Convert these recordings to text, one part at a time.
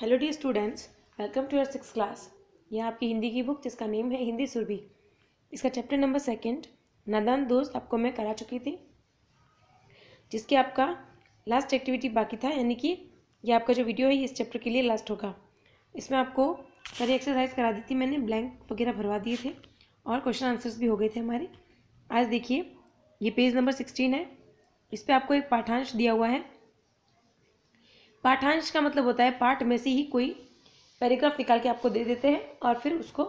hello the students welcome to your six class यह आपकी हिंदी की बुक जिसका नेम है हिंदी सुरभि इसका चैप्टर नंबर सेकंड नदान दोस्त आपको मैं करा चुकी थी जिसके आपका लास्ट एक्टिविटी बाकी था यानी कि यह आपका जो वीडियो है इस चैप्टर के लिए लास्ट होगा इसमें आपको सारी एक्सरसाइज करा दी थी मैंने ब्लैंक वगैरह भरवा दिए थे और क्वेश्चन आंसर्स भी हो गए थे हमारे आज देखिए ये पेज नंबर सिक्सटीन है इस पर आपको एक पाठांश दिया हुआ है पाठांश का मतलब होता है पाठ में से ही कोई पैराग्राफ निकाल के आपको दे देते हैं और फिर उसको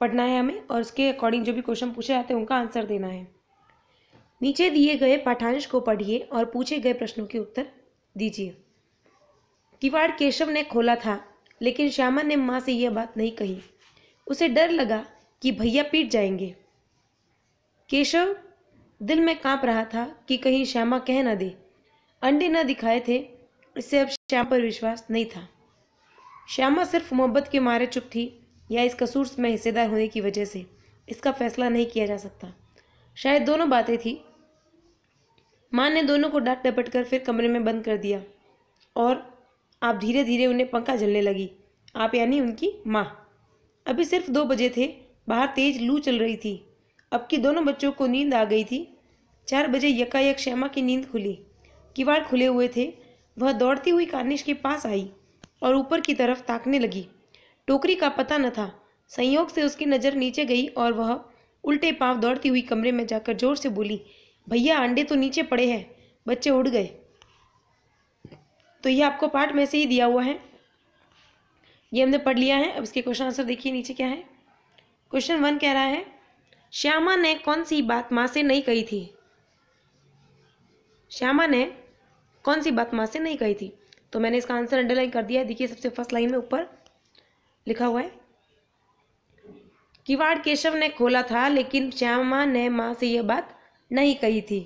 पढ़ना है हमें और उसके अकॉर्डिंग जो भी क्वेश्चन पूछे जाते हैं उनका आंसर देना है नीचे दिए गए पाठांश को पढ़िए और पूछे गए प्रश्नों के उत्तर दीजिए किवाड़ केशव ने खोला था लेकिन श्यामा ने माँ से यह बात नहीं कही उसे डर लगा कि भैया पीट जाएंगे केशव दिल में कांप रहा था कि कहीं श्यामा कह न दे अंडे न दिखाए थे इससे अब श्याम पर विश्वास नहीं था श्यामा सिर्फ मोहब्बत के मारे चुप थी या इस कसूर में हिस्सेदार होने की वजह से इसका फैसला नहीं किया जा सकता शायद दोनों बातें थी माँ ने दोनों को डांट डपट कर फिर कमरे में बंद कर दिया और आप धीरे धीरे उन्हें पंखा झलने लगी आप यानी उनकी माँ अभी सिर्फ दो बजे थे बाहर तेज लू चल रही थी अब कि दोनों बच्चों को नींद आ गई थी चार बजे यकायक श्यामा की नींद खुली किवाड़ खुले हुए थे वह दौड़ती हुई कार्निश के पास आई और ऊपर की तरफ ताकने लगी टोकरी का पता न था संयोग से उसकी नज़र नीचे गई और वह उल्टे पांव दौड़ती हुई कमरे में जाकर जोर से बोली भैया अंडे तो नीचे पड़े हैं बच्चे उड़ गए तो यह आपको पार्ट में से ही दिया हुआ है ये हमने पढ़ लिया है अब इसके क्वेश्चन आंसर देखिए नीचे क्या है क्वेश्चन वन कह रहा है श्यामा ने कौन सी बात माँ से नहीं कही थी श्यामा ने कौन सी बात माँ से नहीं कही थी तो मैंने इसका आंसर अंडरलाइन कर दिया है देखिए सबसे फर्स्ट लाइन में ऊपर लिखा हुआ है किवाड़ केशव ने खोला था लेकिन श्यामा ने माँ से यह बात नहीं कही थी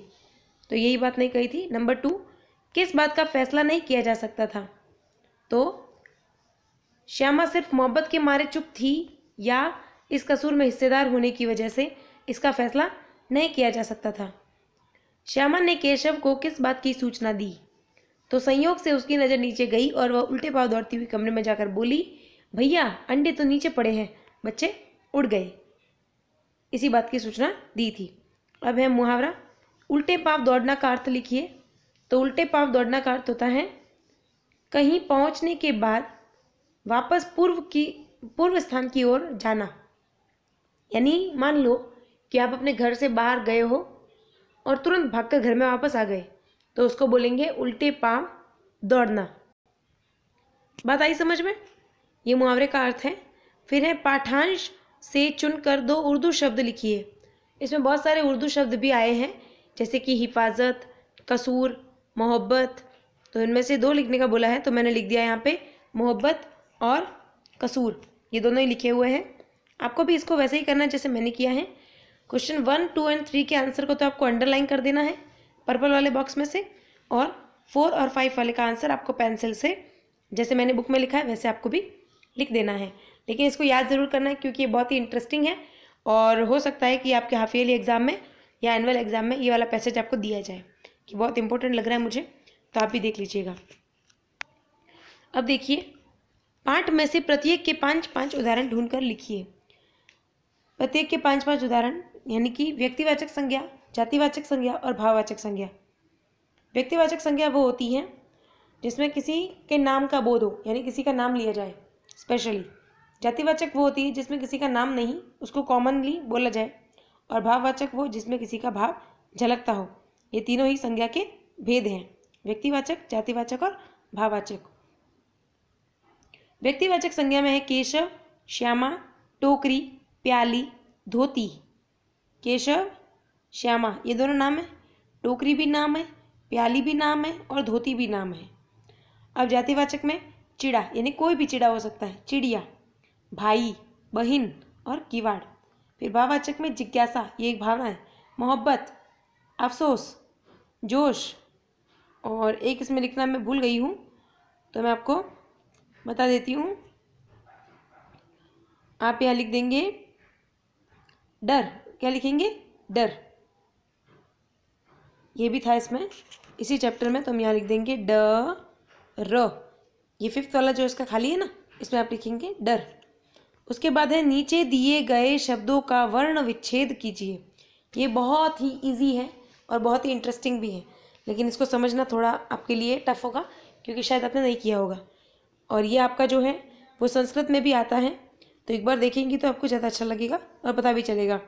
तो यही बात नहीं कही थी नंबर टू किस बात का फैसला नहीं किया जा सकता था तो श्यामा सिर्फ मोहब्बत के मारे चुप थी या इस कसूर में हिस्सेदार होने की वजह से इसका फैसला नहीं किया जा सकता था श्यामा ने केशव को किस बात की सूचना दी तो संयोग से उसकी नज़र नीचे गई और वह उल्टे पाव दौड़ती हुई कमरे में जाकर बोली भैया अंडे तो नीचे पड़े हैं बच्चे उड़ गए इसी बात की सूचना दी थी अब है मुहावरा उल्टे पाव दौड़ना का अर्थ लिखिए तो उल्टे पाव दौड़ना का अर्थ होता है कहीं पहुंचने के बाद वापस पूर्व की पूर्व स्थान की ओर जाना यानी मान लो कि आप अपने घर से बाहर गए हो और तुरंत भागकर घर में वापस आ गए तो उसको बोलेंगे उल्टे पाम दौड़ना बात आई समझ में ये मुहावरे का अर्थ है फिर है पाठांश से चुनकर दो उर्दू शब्द लिखिए इसमें बहुत सारे उर्दू शब्द भी आए हैं जैसे कि हिफाजत कसूर मोहब्बत तो इनमें से दो लिखने का बोला है तो मैंने लिख दिया यहाँ पे मोहब्बत और कसूर ये दोनों ही लिखे हुए हैं आपको भी इसको वैसे ही करना जैसे मैंने किया है question one two and three के आंसर को तो आपको अंडरलाइन कर देना है पर्पल वाले बॉक्स में से और फोर और फाइव वाले का आंसर आपको पेंसिल से जैसे मैंने बुक में लिखा है वैसे आपको भी लिख देना है लेकिन इसको याद ज़रूर करना है क्योंकि ये बहुत ही इंटरेस्टिंग है और हो सकता है कि आपके हाफ ईयरली एग्ज़ाम में या एनुअल एग्ज़ाम में ये वाला पैसेज आपको दिया जाए कि बहुत इंपॉर्टेंट लग रहा है मुझे तो आप भी देख लीजिएगा अब देखिए पाठ में से प्रत्येक के पाँच पाँच उदाहरण ढूंढ कर लिखिए प्रत्येक के पाँच पाँच उदाहरण यानी कि व्यक्तिवाचक संज्ञा जातिवाचक संज्ञा और भाववाचक संज्ञा व्यक्तिवाचक संज्ञा वो होती है जिसमें किसी के नाम का बोध हो यानी किसी का नाम लिया जाए स्पेशली जातिवाचक वो होती है जिसमें किसी का नाम नहीं उसको कॉमनली बोला जाए और भाववाचक वो जिसमें किसी का भाव झलकता हो ये तीनों ही संज्ञा के भेद हैं व्यक्तिवाचक जातिवाचक और भाववाचक व्यक्तिवाचक संज्ञा में है केशव श्यामा टोकरी प्याली धोती केशव श्यामा ये दोनों नाम है टोकरी भी नाम है प्याली भी नाम है और धोती भी नाम है अब जातिवाचक में चिड़ा यानी कोई भी चिड़ा हो सकता है चिड़िया भाई बहन और किवाड़ फिर भाववाचक में जिज्ञासा ये एक भावना है मोहब्बत अफसोस जोश और एक इसमें लिखना मैं भूल गई हूँ तो मैं आपको बता देती हूँ आप यहाँ लिख देंगे डर क्या लिखेंगे डर ये भी था इसमें इसी चैप्टर में तो हम यहाँ लिख देंगे ड र ये फिफ्थ वाला जो इसका खाली है ना इसमें आप लिखेंगे डर उसके बाद है नीचे दिए गए शब्दों का वर्ण विच्छेद कीजिए ये बहुत ही इजी है और बहुत ही इंटरेस्टिंग भी है लेकिन इसको समझना थोड़ा आपके लिए टफ होगा क्योंकि शायद आपने नहीं किया होगा और ये आपका जो है वो संस्कृत में भी आता है तो एक बार देखेंगी तो आपको ज़्यादा अच्छा लगेगा और पता भी चलेगा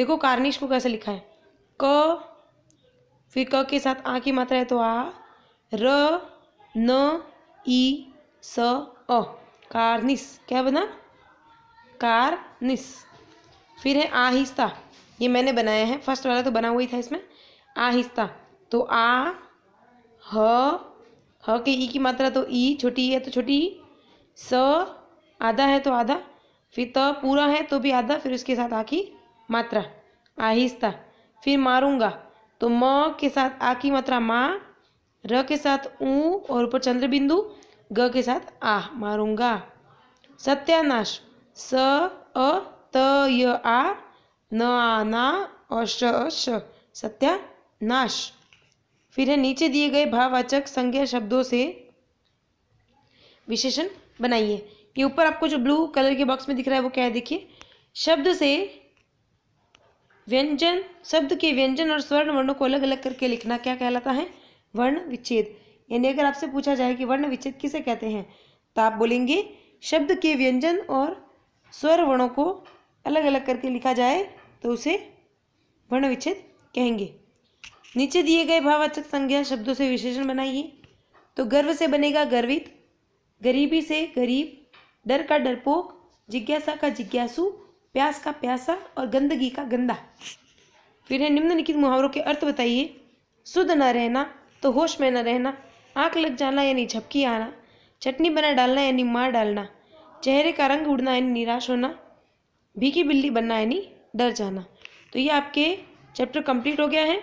देखो कार्निश को कैसे लिखा है क फिर क के साथ आ की मात्रा है तो आ र न ई स अ कार्निस क्या बना कार्निस फिर है आहिस्ता ये मैंने बनाया है फर्स्ट वाला तो बना हुआ ही था इसमें आहिस्ता तो आ ह ह के ई की मात्रा तो ई छोटी है तो छोटी ई स आधा है तो आधा फिर त पूरा है तो भी आधा फिर उसके साथ आ की मात्रा आहिस्ता फिर मारूंगा तो म के साथ आ की मात्रा माँ र के साथ ऊ और ऊपर चंद्र बिंदु ग के साथ आ मारूंगा सत्यानाश स अ त य आ न आ ना और अश सत्यानाश फिर है नीचे दिए गए भाववाचक संज्ञा शब्दों से विशेषण बनाइए ये ऊपर आपको जो ब्लू कलर के बॉक्स में दिख रहा है वो क्या है देखिए शब्द से व्यंजन शब्द के व्यंजन और स्वर्ण वर्णों को अलग अलग करके लिखना क्या कहलाता है वर्ण विच्छेद यानी अगर आपसे पूछा जाए कि वर्ण विच्छेद किसे कहते हैं तो आप बोलेंगे शब्द के व्यंजन और स्वर वर्णों को अलग अलग करके लिखा जाए तो उसे वर्ण विच्छेद कहेंगे नीचे दिए गए भाववाचक संज्ञा शब्दों से विशेषण बनाइए तो गर्व से बनेगा गर्वित गरीबी से गरीब डर का डरपोक जिज्ञासा का जिज्ञासु प्यास का प्यासा और गंदगी का गंदा फिर है निम्नलिखित मुहावरों के अर्थ बताइए शुद्ध न रहना तो होश में न रहना आँख लग जाना यानी झपकी आना चटनी बना डालना यानी मार डालना चेहरे का रंग उड़ना यानी निराश होना भीखी बिल्ली बनना यानी डर जाना तो ये आपके चैप्टर कंप्लीट हो गया है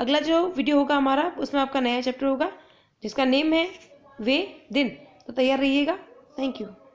अगला जो वीडियो होगा हमारा उसमें आपका नया चैप्टर होगा जिसका नेम है वे दिन तो तैयार रहिएगा थैंक यू